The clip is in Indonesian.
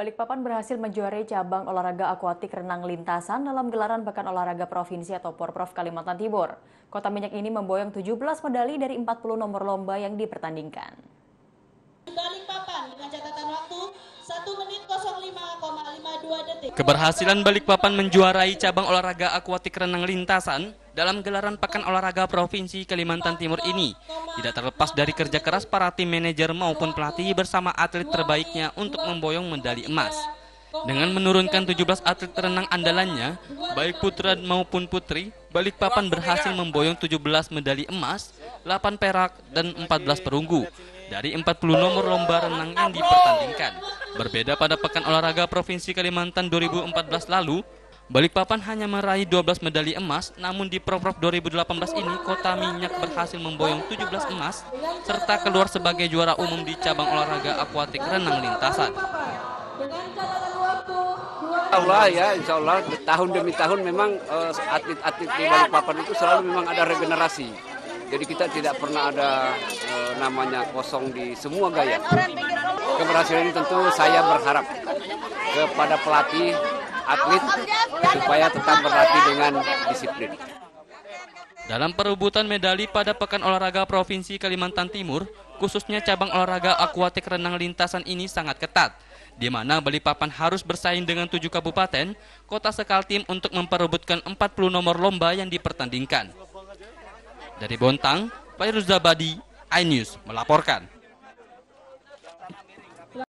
Balikpapan berhasil menjuarai cabang olahraga akuatik renang lintasan dalam gelaran Pekan Olahraga Provinsi atau Porprov Kalimantan Timur. Kota Minyak ini memboyong 17 medali dari 40 nomor lomba yang dipertandingkan. Balikpapan dengan catatan waktu 1 menit 05,52 detik. Keberhasilan Balikpapan menjuarai cabang olahraga akuatik renang lintasan dalam gelaran Pekan Olahraga Provinsi Kalimantan Timur ini tidak terlepas dari kerja keras para tim manajer maupun pelatih bersama atlet terbaiknya untuk memboyong medali emas. Dengan menurunkan 17 atlet renang andalannya, baik putra maupun putri, Balikpapan berhasil memboyong 17 medali emas, 8 perak, dan 14 perunggu dari 40 nomor lomba renang yang dipertandingkan. Berbeda pada Pekan Olahraga Provinsi Kalimantan 2014 lalu, Balikpapan hanya meraih 12 medali emas, namun di Proprov 2018 ini Kota Minyak berhasil memboyong 17 emas serta keluar sebagai juara umum di cabang olahraga akuatik renang lintasan. Allah ya, insya Allah tahun demi tahun memang eh, atlet-atlet uh, di Balikpapan itu selalu memang ada regenerasi. Jadi kita tidak pernah ada uh, namanya kosong di semua gaya keberhasilan ini tentu saya berharap kepada pelatih, atlet, supaya tetap berlatih dengan disiplin. Dalam perebutan medali pada Pekan Olahraga Provinsi Kalimantan Timur, khususnya cabang olahraga akuatik renang lintasan ini sangat ketat, di mana Balikpapan harus bersaing dengan tujuh kabupaten, kota sekal tim untuk memperebutkan 40 nomor lomba yang dipertandingkan. Dari Bontang, Pak Ruzabadi, iNews melaporkan.